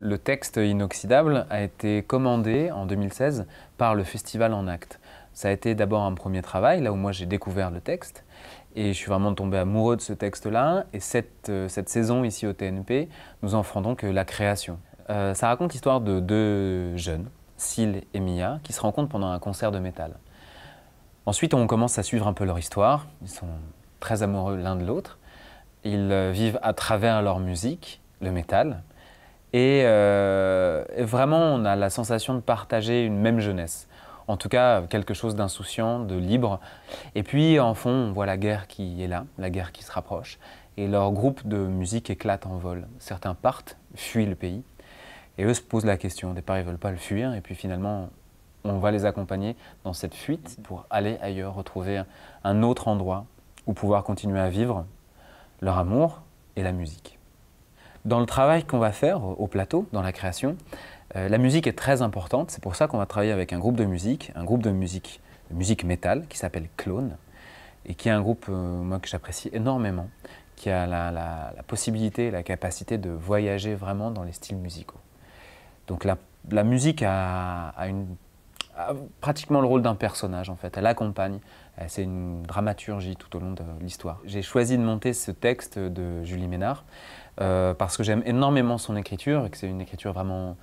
Le texte inoxydable a été commandé en 2016 par le Festival en Acte. Ça a été d'abord un premier travail, là où moi j'ai découvert le texte, et je suis vraiment tombé amoureux de ce texte-là, et cette, euh, saison ici au TNP, nous en ferons donc euh, la création. Euh, ça raconte l'histoire de deux jeunes, Syl et Mia, qui se rencontrent pendant un concert de métal. Ensuite, on commence à suivre un peu leur histoire, ils sont très amoureux l'un de l'autre, ils vivent à travers leur musique, le métal, euh, et, vraiment, on a la sensation de partager une même jeunesse. En tout cas, quelque chose d'insouciant, de libre. Et puis, en fond, on voit la guerre qui est là, la guerre qui se rapproche. Et leur groupe de musique éclate en vol. Certains partent, fuient le pays. Et eux se posent la question. Au départ, ils ne veulent pas le fuir. Et puis finalement, on va les accompagner dans cette fuite pour aller ailleurs, retrouver un autre endroit où pouvoir continuer à vivre leur amour et la musique. Dans le travail qu'on va faire au plateau, dans la création, euh, la musique est très importante. C'est pour ça qu'on va travailler avec un groupe de musique, un groupe de musique, musique métal, qui s'appelle Clone, et qui est un groupe euh, moi, que j'apprécie énormément, qui a la, possibilité et la capacité de voyager vraiment dans les styles musicaux. Donc la, musique a, une, a, pratiquement le rôle d'un personnage en fait. Elle accompagne, c'est une dramaturgie tout au long de l'histoire. J'ai choisi de monter ce texte de Julie Ménard euh, parce que j'aime énormément son écriture et que c'est une écriture vraiment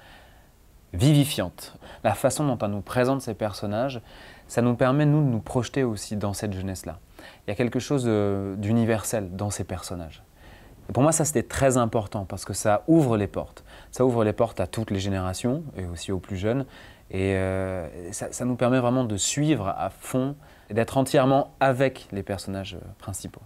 vivifiante. La façon dont on nous présente ses personnages, ça nous permet, nous, de nous projeter aussi dans cette jeunesse-là. Il y a quelque chose euh, d'universel dans ces personnages. pour moi, ça, c'était très important parce que ça ouvre les portes. Ça ouvre les portes à toutes les générations et aussi aux plus jeunes. Et euh, ça nous permet vraiment de suivre à fond et d'être entièrement avec les personnages principaux.